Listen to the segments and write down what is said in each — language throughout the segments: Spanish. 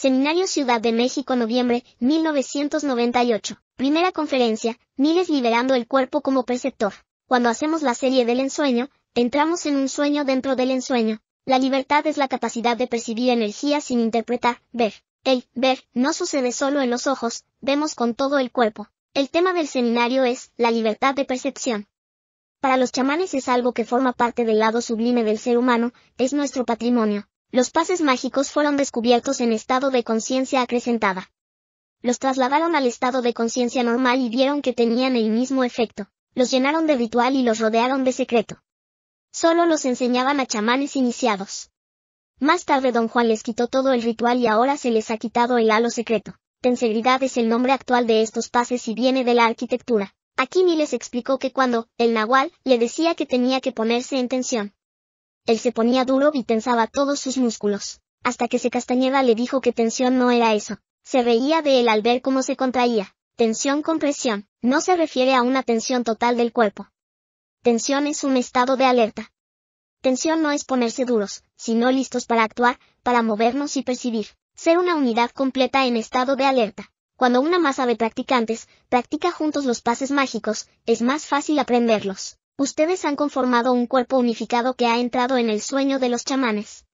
Seminario Ciudad de México noviembre 1998. Primera conferencia, Miles liberando el cuerpo como preceptor. Cuando hacemos la serie del ensueño, entramos en un sueño dentro del ensueño. La libertad es la capacidad de percibir energía sin interpretar, ver. El ver no sucede solo en los ojos, vemos con todo el cuerpo. El tema del seminario es la libertad de percepción. Para los chamanes es algo que forma parte del lado sublime del ser humano, es nuestro patrimonio. Los pases mágicos fueron descubiertos en estado de conciencia acrecentada. Los trasladaron al estado de conciencia normal y vieron que tenían el mismo efecto. Los llenaron de ritual y los rodearon de secreto. Solo los enseñaban a chamanes iniciados. Más tarde don Juan les quitó todo el ritual y ahora se les ha quitado el halo secreto. Tensegridad es el nombre actual de estos pases y viene de la arquitectura. Aquí ni les explicó que cuando, el nahual, le decía que tenía que ponerse en tensión, él se ponía duro y tensaba todos sus músculos, hasta que se Castañeda le dijo que tensión no era eso. Se reía de él al ver cómo se contraía. Tensión con presión, no se refiere a una tensión total del cuerpo. Tensión es un estado de alerta. Tensión no es ponerse duros, sino listos para actuar, para movernos y percibir, ser una unidad completa en estado de alerta. Cuando una masa de practicantes practica juntos los pases mágicos, es más fácil aprenderlos. Ustedes han conformado un cuerpo unificado que ha entrado en el sueño de los chamanes.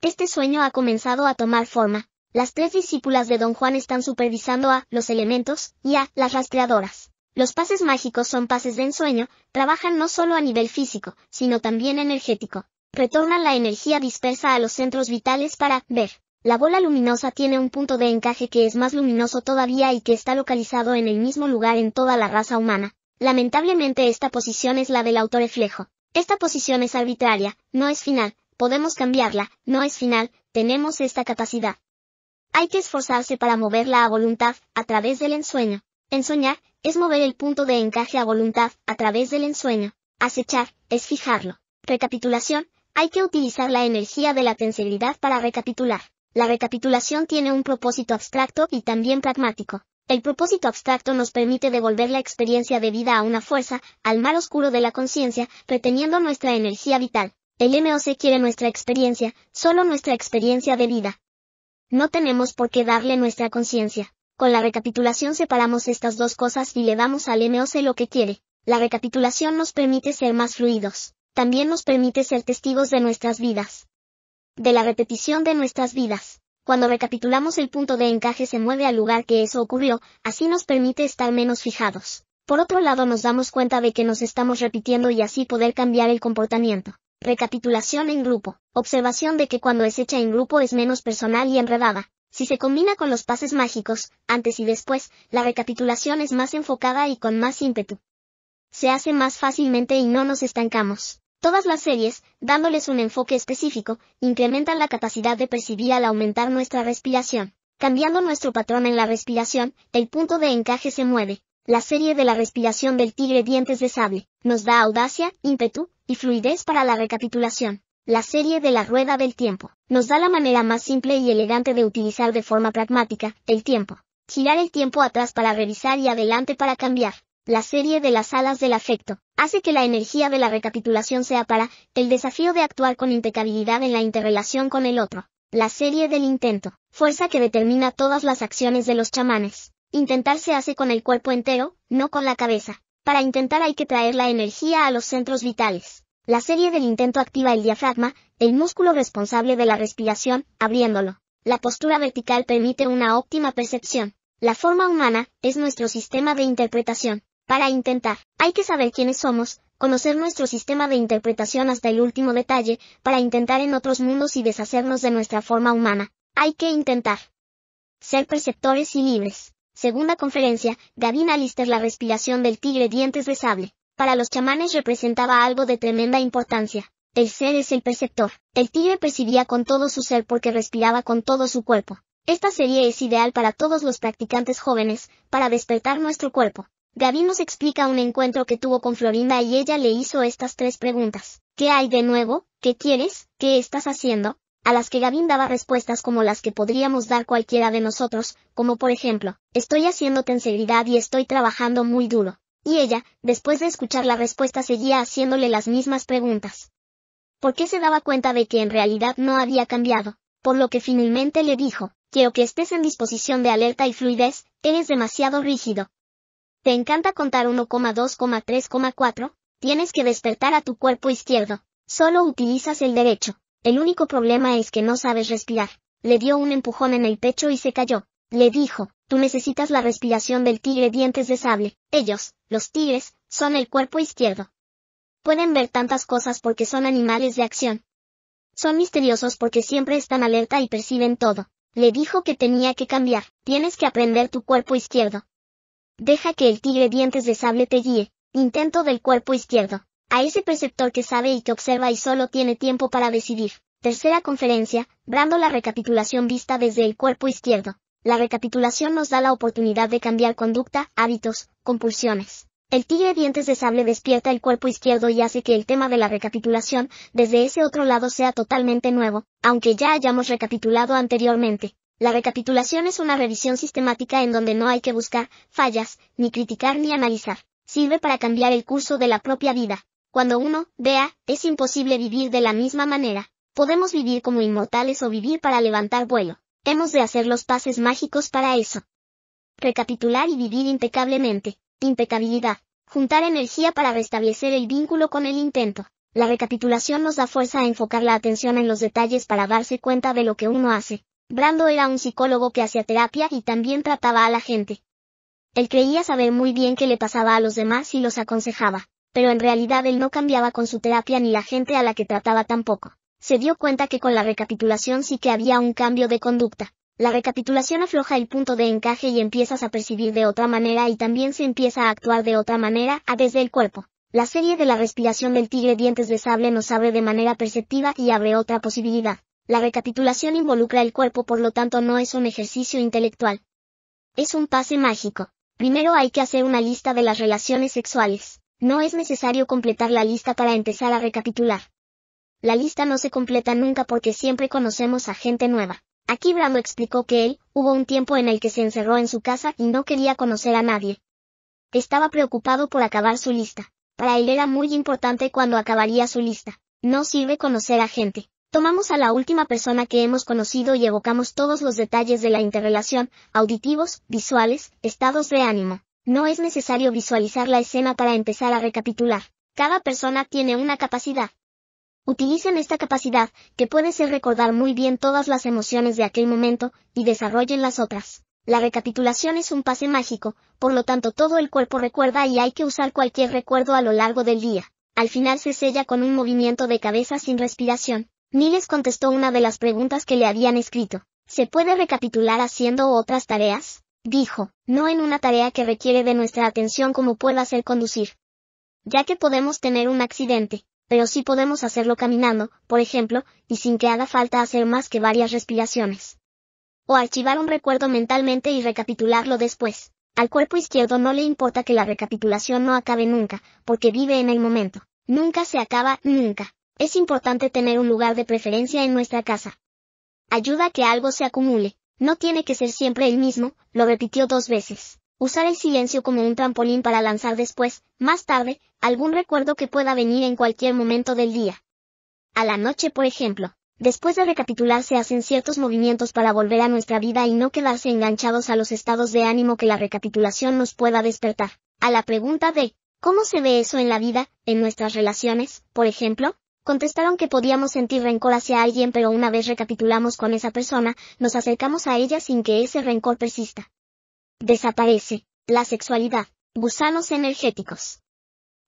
Este sueño ha comenzado a tomar forma. Las tres discípulas de Don Juan están supervisando a los elementos y a las rastreadoras. Los pases mágicos son pases de ensueño, trabajan no solo a nivel físico, sino también energético. Retornan la energía dispersa a los centros vitales para ver. La bola luminosa tiene un punto de encaje que es más luminoso todavía y que está localizado en el mismo lugar en toda la raza humana. Lamentablemente esta posición es la del autoreflejo. Esta posición es arbitraria, no es final, podemos cambiarla, no es final, tenemos esta capacidad. Hay que esforzarse para moverla a voluntad, a través del ensueño. Ensoñar, es mover el punto de encaje a voluntad, a través del ensueño. Acechar, es fijarlo. Recapitulación, hay que utilizar la energía de la tensibilidad para recapitular. La recapitulación tiene un propósito abstracto y también pragmático. El propósito abstracto nos permite devolver la experiencia de vida a una fuerza, al mar oscuro de la conciencia, reteniendo nuestra energía vital. El MOC quiere nuestra experiencia, solo nuestra experiencia de vida. No tenemos por qué darle nuestra conciencia. Con la recapitulación separamos estas dos cosas y le damos al MOC lo que quiere. La recapitulación nos permite ser más fluidos. También nos permite ser testigos de nuestras vidas. De la repetición de nuestras vidas. Cuando recapitulamos el punto de encaje se mueve al lugar que eso ocurrió, así nos permite estar menos fijados. Por otro lado nos damos cuenta de que nos estamos repitiendo y así poder cambiar el comportamiento. Recapitulación en grupo. Observación de que cuando es hecha en grupo es menos personal y enredada. Si se combina con los pases mágicos, antes y después, la recapitulación es más enfocada y con más ímpetu. Se hace más fácilmente y no nos estancamos. Todas las series, dándoles un enfoque específico, incrementan la capacidad de percibir al aumentar nuestra respiración. Cambiando nuestro patrón en la respiración, el punto de encaje se mueve. La serie de la respiración del tigre dientes de sable nos da audacia, ímpetu y fluidez para la recapitulación. La serie de la rueda del tiempo nos da la manera más simple y elegante de utilizar de forma pragmática el tiempo. Girar el tiempo atrás para revisar y adelante para cambiar la serie de las alas del afecto, hace que la energía de la recapitulación sea para el desafío de actuar con impecabilidad en la interrelación con el otro, la serie del intento, fuerza que determina todas las acciones de los chamanes. Intentar se hace con el cuerpo entero, no con la cabeza. Para intentar hay que traer la energía a los centros vitales. La serie del intento activa el diafragma, el músculo responsable de la respiración, abriéndolo. La postura vertical permite una óptima percepción. La forma humana es nuestro sistema de interpretación. Para intentar, hay que saber quiénes somos, conocer nuestro sistema de interpretación hasta el último detalle, para intentar en otros mundos y deshacernos de nuestra forma humana. Hay que intentar. Ser perceptores y libres. Segunda conferencia, Gavin Lister La respiración del tigre dientes de sable. Para los chamanes representaba algo de tremenda importancia. El ser es el perceptor. El tigre percibía con todo su ser porque respiraba con todo su cuerpo. Esta serie es ideal para todos los practicantes jóvenes, para despertar nuestro cuerpo. Gavin nos explica un encuentro que tuvo con Florinda y ella le hizo estas tres preguntas. ¿Qué hay de nuevo? ¿Qué quieres? ¿Qué estás haciendo? A las que Gavin daba respuestas como las que podríamos dar cualquiera de nosotros, como por ejemplo, estoy haciéndote en y estoy trabajando muy duro. Y ella, después de escuchar la respuesta, seguía haciéndole las mismas preguntas. ¿Por qué se daba cuenta de que en realidad no había cambiado? Por lo que finalmente le dijo, quiero que estés en disposición de alerta y fluidez, eres demasiado rígido. ¿Te encanta contar 1,2,3,4? Tienes que despertar a tu cuerpo izquierdo. Solo utilizas el derecho. El único problema es que no sabes respirar. Le dio un empujón en el pecho y se cayó. Le dijo, tú necesitas la respiración del tigre dientes de sable. Ellos, los tigres, son el cuerpo izquierdo. Pueden ver tantas cosas porque son animales de acción. Son misteriosos porque siempre están alerta y perciben todo. Le dijo que tenía que cambiar. Tienes que aprender tu cuerpo izquierdo. Deja que el tigre dientes de sable te guíe. Intento del cuerpo izquierdo. A ese preceptor que sabe y que observa y solo tiene tiempo para decidir. Tercera conferencia, brando la recapitulación vista desde el cuerpo izquierdo. La recapitulación nos da la oportunidad de cambiar conducta, hábitos, compulsiones. El tigre dientes de sable despierta el cuerpo izquierdo y hace que el tema de la recapitulación, desde ese otro lado sea totalmente nuevo, aunque ya hayamos recapitulado anteriormente. La recapitulación es una revisión sistemática en donde no hay que buscar fallas, ni criticar ni analizar. Sirve para cambiar el curso de la propia vida. Cuando uno vea, es imposible vivir de la misma manera. Podemos vivir como inmortales o vivir para levantar vuelo. Hemos de hacer los pases mágicos para eso. Recapitular y vivir impecablemente. Impecabilidad. Juntar energía para restablecer el vínculo con el intento. La recapitulación nos da fuerza a enfocar la atención en los detalles para darse cuenta de lo que uno hace, Brando era un psicólogo que hacía terapia y también trataba a la gente. Él creía saber muy bien qué le pasaba a los demás y los aconsejaba, pero en realidad él no cambiaba con su terapia ni la gente a la que trataba tampoco. Se dio cuenta que con la recapitulación sí que había un cambio de conducta. La recapitulación afloja el punto de encaje y empiezas a percibir de otra manera y también se empieza a actuar de otra manera a desde el cuerpo. La serie de la respiración del tigre dientes de sable nos abre de manera perceptiva y abre otra posibilidad. La recapitulación involucra el cuerpo, por lo tanto no es un ejercicio intelectual. Es un pase mágico. Primero hay que hacer una lista de las relaciones sexuales. No es necesario completar la lista para empezar a recapitular. La lista no se completa nunca porque siempre conocemos a gente nueva. Aquí Brando explicó que él, hubo un tiempo en el que se encerró en su casa y no quería conocer a nadie. Estaba preocupado por acabar su lista. Para él era muy importante cuando acabaría su lista. No sirve conocer a gente. Tomamos a la última persona que hemos conocido y evocamos todos los detalles de la interrelación, auditivos, visuales, estados de ánimo. No es necesario visualizar la escena para empezar a recapitular. Cada persona tiene una capacidad. Utilicen esta capacidad, que puede ser recordar muy bien todas las emociones de aquel momento, y desarrollen las otras. La recapitulación es un pase mágico, por lo tanto todo el cuerpo recuerda y hay que usar cualquier recuerdo a lo largo del día. Al final se sella con un movimiento de cabeza sin respiración. Miles contestó una de las preguntas que le habían escrito. ¿Se puede recapitular haciendo otras tareas? Dijo, no en una tarea que requiere de nuestra atención como pueda ser conducir. Ya que podemos tener un accidente, pero sí podemos hacerlo caminando, por ejemplo, y sin que haga falta hacer más que varias respiraciones. O archivar un recuerdo mentalmente y recapitularlo después. Al cuerpo izquierdo no le importa que la recapitulación no acabe nunca, porque vive en el momento. Nunca se acaba, nunca. Es importante tener un lugar de preferencia en nuestra casa. Ayuda a que algo se acumule. No tiene que ser siempre el mismo, lo repitió dos veces. Usar el silencio como un trampolín para lanzar después, más tarde, algún recuerdo que pueda venir en cualquier momento del día. A la noche, por ejemplo. Después de recapitular se hacen ciertos movimientos para volver a nuestra vida y no quedarse enganchados a los estados de ánimo que la recapitulación nos pueda despertar. A la pregunta de, ¿cómo se ve eso en la vida, en nuestras relaciones, por ejemplo? Contestaron que podíamos sentir rencor hacia alguien pero una vez recapitulamos con esa persona, nos acercamos a ella sin que ese rencor persista. Desaparece. La sexualidad. Gusanos energéticos.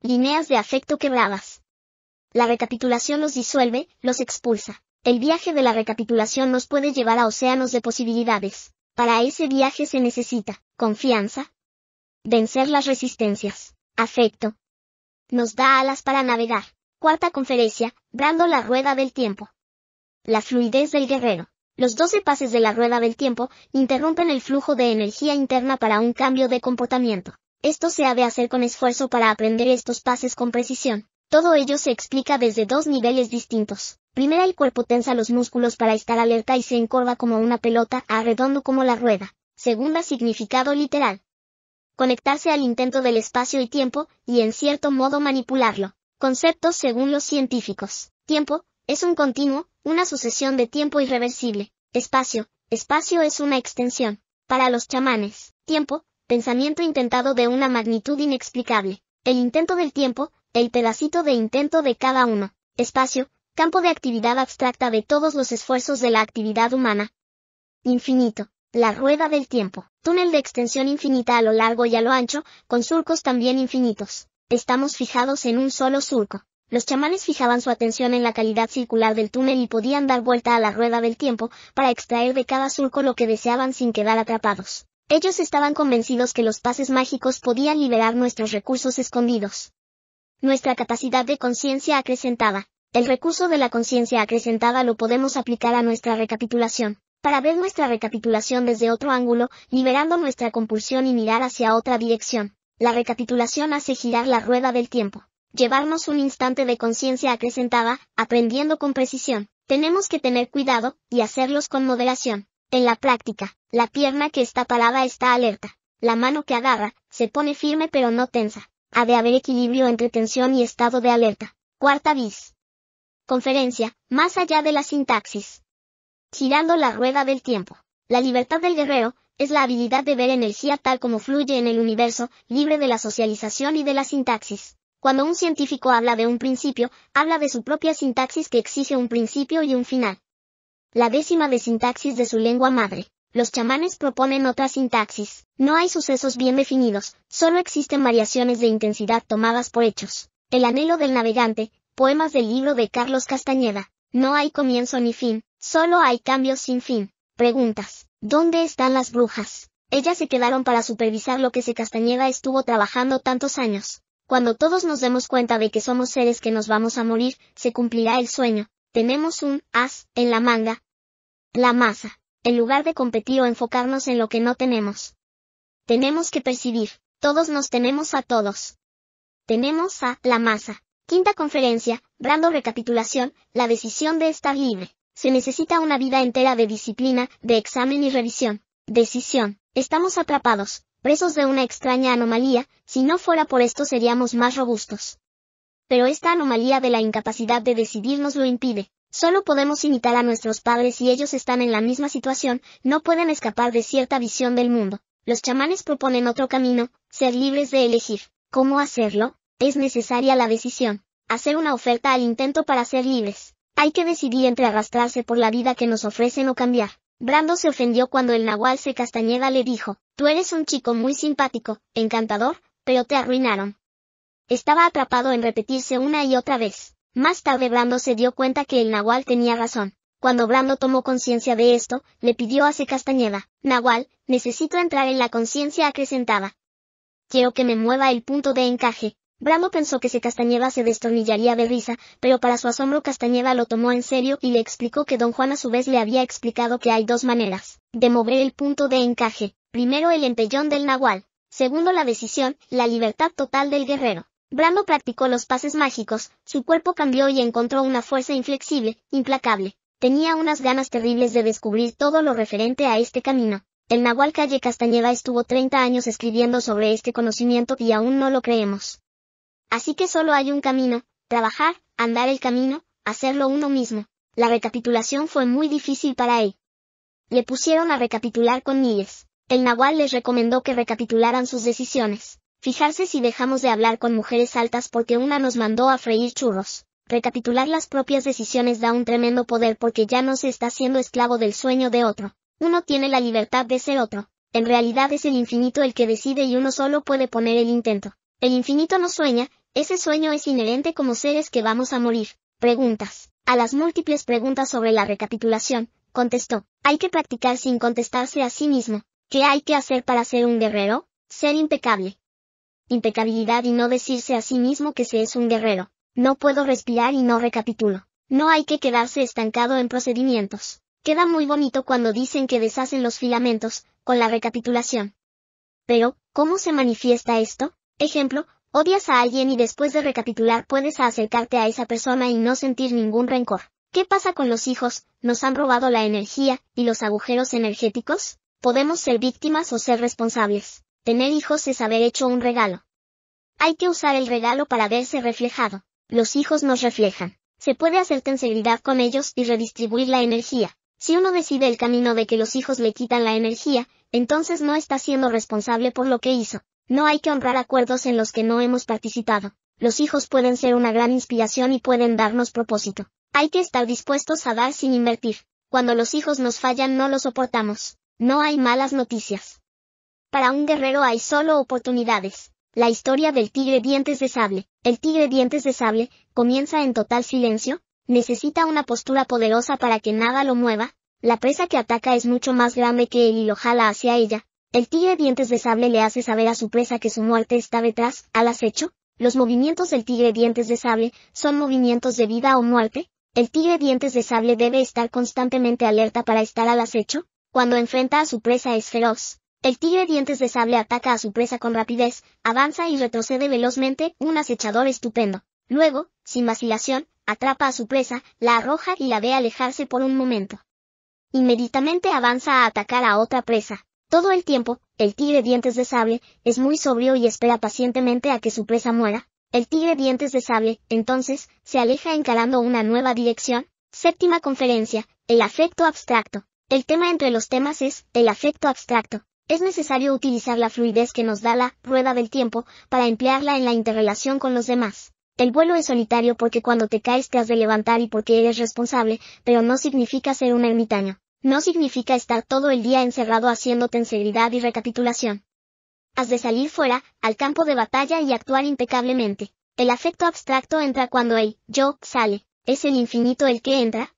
Líneas de afecto quebradas. La recapitulación los disuelve, los expulsa. El viaje de la recapitulación nos puede llevar a océanos de posibilidades. Para ese viaje se necesita confianza, vencer las resistencias, afecto. Nos da alas para navegar cuarta conferencia, Brando la Rueda del Tiempo. La fluidez del guerrero. Los 12 pases de la rueda del tiempo interrumpen el flujo de energía interna para un cambio de comportamiento. Esto se ha de hacer con esfuerzo para aprender estos pases con precisión. Todo ello se explica desde dos niveles distintos. Primero el cuerpo tensa los músculos para estar alerta y se encorva como una pelota, a redondo como la rueda. Segunda significado literal. Conectarse al intento del espacio y tiempo, y en cierto modo manipularlo. Conceptos según los científicos. Tiempo, es un continuo, una sucesión de tiempo irreversible. Espacio, espacio es una extensión. Para los chamanes, tiempo, pensamiento intentado de una magnitud inexplicable. El intento del tiempo, el pedacito de intento de cada uno. Espacio, campo de actividad abstracta de todos los esfuerzos de la actividad humana. Infinito. La rueda del tiempo. Túnel de extensión infinita a lo largo y a lo ancho, con surcos también infinitos. Estamos fijados en un solo surco. Los chamanes fijaban su atención en la calidad circular del túnel y podían dar vuelta a la rueda del tiempo, para extraer de cada surco lo que deseaban sin quedar atrapados. Ellos estaban convencidos que los pases mágicos podían liberar nuestros recursos escondidos. Nuestra capacidad de conciencia acrecentada. El recurso de la conciencia acrecentada lo podemos aplicar a nuestra recapitulación, para ver nuestra recapitulación desde otro ángulo, liberando nuestra compulsión y mirar hacia otra dirección. La recapitulación hace girar la rueda del tiempo. Llevarnos un instante de conciencia acrecentada, aprendiendo con precisión. Tenemos que tener cuidado, y hacerlos con moderación. En la práctica, la pierna que está parada está alerta. La mano que agarra, se pone firme pero no tensa. Ha de haber equilibrio entre tensión y estado de alerta. Cuarta bis. Conferencia, más allá de la sintaxis. Girando la rueda del tiempo. La libertad del guerrero, es la habilidad de ver energía tal como fluye en el universo, libre de la socialización y de la sintaxis. Cuando un científico habla de un principio, habla de su propia sintaxis que exige un principio y un final. La décima de sintaxis de su lengua madre. Los chamanes proponen otra sintaxis. No hay sucesos bien definidos, solo existen variaciones de intensidad tomadas por hechos. El anhelo del navegante, poemas del libro de Carlos Castañeda. No hay comienzo ni fin, solo hay cambios sin fin. Preguntas. ¿Dónde están las brujas? Ellas se quedaron para supervisar lo que se Castañeda estuvo trabajando tantos años. Cuando todos nos demos cuenta de que somos seres que nos vamos a morir, se cumplirá el sueño. Tenemos un as en la manga. La masa. En lugar de competir o enfocarnos en lo que no tenemos. Tenemos que percibir. Todos nos tenemos a todos. Tenemos a la masa. Quinta conferencia, brando recapitulación, la decisión de estar libre. Se necesita una vida entera de disciplina, de examen y revisión. Decisión. Estamos atrapados, presos de una extraña anomalía, si no fuera por esto seríamos más robustos. Pero esta anomalía de la incapacidad de decidir nos lo impide. Solo podemos imitar a nuestros padres y ellos están en la misma situación, no pueden escapar de cierta visión del mundo. Los chamanes proponen otro camino, ser libres de elegir. ¿Cómo hacerlo? Es necesaria la decisión. Hacer una oferta al intento para ser libres. Hay que decidir entre arrastrarse por la vida que nos ofrecen o cambiar. Brando se ofendió cuando el nahual se Castañeda le dijo, Tú eres un chico muy simpático, encantador, pero te arruinaron. Estaba atrapado en repetirse una y otra vez. Más tarde Brando se dio cuenta que el nahual tenía razón. Cuando Brando tomó conciencia de esto, le pidió a C. Castañeda, Nahual, necesito entrar en la conciencia acrecentada. Quiero que me mueva el punto de encaje, Bramo pensó que si Castañeda se destornillaría de risa, pero para su asombro Castañeda lo tomó en serio y le explicó que don Juan a su vez le había explicado que hay dos maneras de mover el punto de encaje, primero el empellón del nahual, segundo la decisión, la libertad total del guerrero. Bramo practicó los pases mágicos, su cuerpo cambió y encontró una fuerza inflexible, implacable. Tenía unas ganas terribles de descubrir todo lo referente a este camino. El Nahual Calle Castañeda estuvo 30 años escribiendo sobre este conocimiento y aún no lo creemos. Así que solo hay un camino, trabajar, andar el camino, hacerlo uno mismo. La recapitulación fue muy difícil para él. Le pusieron a recapitular con miles. El nahual les recomendó que recapitularan sus decisiones. Fijarse si dejamos de hablar con mujeres altas porque una nos mandó a freír churros. Recapitular las propias decisiones da un tremendo poder porque ya no se está siendo esclavo del sueño de otro. Uno tiene la libertad de ser otro. En realidad es el infinito el que decide y uno solo puede poner el intento. El infinito no sueña, ¿Ese sueño es inherente como seres que vamos a morir? Preguntas. A las múltiples preguntas sobre la recapitulación, contestó, hay que practicar sin contestarse a sí mismo. ¿Qué hay que hacer para ser un guerrero? Ser impecable. Impecabilidad y no decirse a sí mismo que se es un guerrero. No puedo respirar y no recapitulo. No hay que quedarse estancado en procedimientos. Queda muy bonito cuando dicen que deshacen los filamentos, con la recapitulación. Pero, ¿cómo se manifiesta esto? Ejemplo, Odias a alguien y después de recapitular puedes acercarte a esa persona y no sentir ningún rencor. ¿Qué pasa con los hijos? ¿Nos han robado la energía y los agujeros energéticos? Podemos ser víctimas o ser responsables. Tener hijos es haber hecho un regalo. Hay que usar el regalo para verse reflejado. Los hijos nos reflejan. Se puede hacer tenseguridad con ellos y redistribuir la energía. Si uno decide el camino de que los hijos le quitan la energía, entonces no está siendo responsable por lo que hizo. No hay que honrar acuerdos en los que no hemos participado. Los hijos pueden ser una gran inspiración y pueden darnos propósito. Hay que estar dispuestos a dar sin invertir. Cuando los hijos nos fallan no lo soportamos. No hay malas noticias. Para un guerrero hay solo oportunidades. La historia del tigre dientes de sable. El tigre dientes de sable comienza en total silencio, necesita una postura poderosa para que nada lo mueva, la presa que ataca es mucho más grande que él y lo jala hacia ella, el tigre dientes de sable le hace saber a su presa que su muerte está detrás, al acecho. Los movimientos del tigre dientes de sable son movimientos de vida o muerte. El tigre dientes de sable debe estar constantemente alerta para estar al acecho. Cuando enfrenta a su presa es feroz. El tigre dientes de sable ataca a su presa con rapidez, avanza y retrocede velozmente, un acechador estupendo. Luego, sin vacilación, atrapa a su presa, la arroja y la ve alejarse por un momento. Inmediatamente avanza a atacar a otra presa. Todo el tiempo, el tigre dientes de sable, es muy sobrio y espera pacientemente a que su presa muera. El tigre dientes de sable, entonces, se aleja encarando una nueva dirección. Séptima conferencia, el afecto abstracto. El tema entre los temas es, el afecto abstracto. Es necesario utilizar la fluidez que nos da la rueda del tiempo para emplearla en la interrelación con los demás. El vuelo es solitario porque cuando te caes te has de levantar y porque eres responsable, pero no significa ser un ermitaño. No significa estar todo el día encerrado haciendo tenseridad y recapitulación. Has de salir fuera, al campo de batalla y actuar impecablemente. El afecto abstracto entra cuando el yo sale. ¿Es el infinito el que entra?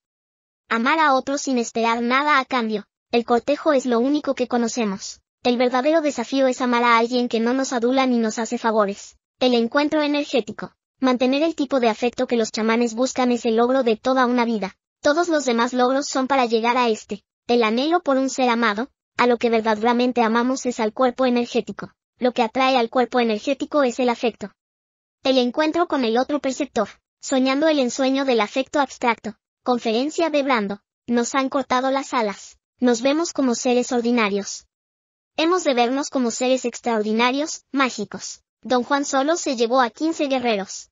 Amar a otros sin esperar nada a cambio. El cortejo es lo único que conocemos. El verdadero desafío es amar a alguien que no nos adula ni nos hace favores. El encuentro energético. Mantener el tipo de afecto que los chamanes buscan es el logro de toda una vida. Todos los demás logros son para llegar a este, el anhelo por un ser amado, a lo que verdaderamente amamos es al cuerpo energético. Lo que atrae al cuerpo energético es el afecto. El encuentro con el otro perceptor, soñando el ensueño del afecto abstracto. Conferencia de Brando. Nos han cortado las alas. Nos vemos como seres ordinarios. Hemos de vernos como seres extraordinarios, mágicos. Don Juan solo se llevó a quince guerreros.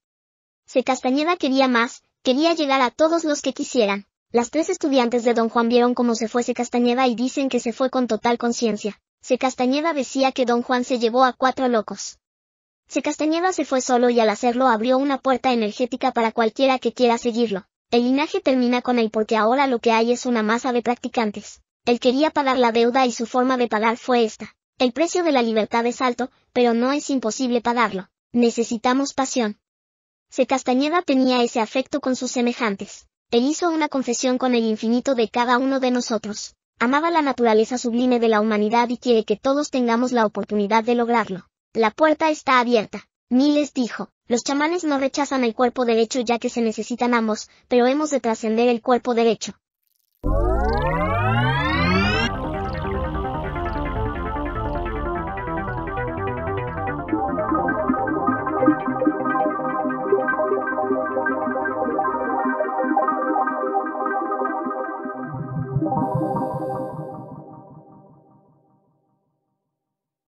Se Castañeda quería más, Quería llegar a todos los que quisieran. Las tres estudiantes de don Juan vieron cómo se fuese Castañeda y dicen que se fue con total conciencia. Se Castañeda decía que don Juan se llevó a cuatro locos. Se Castañeda se fue solo y al hacerlo abrió una puerta energética para cualquiera que quiera seguirlo. El linaje termina con él porque ahora lo que hay es una masa de practicantes. Él quería pagar la deuda y su forma de pagar fue esta. El precio de la libertad es alto, pero no es imposible pagarlo. Necesitamos pasión. Se Castañeda tenía ese afecto con sus semejantes. Él hizo una confesión con el infinito de cada uno de nosotros. Amaba la naturaleza sublime de la humanidad y quiere que todos tengamos la oportunidad de lograrlo. La puerta está abierta. Miles dijo, los chamanes no rechazan el cuerpo derecho ya que se necesitan ambos, pero hemos de trascender el cuerpo derecho.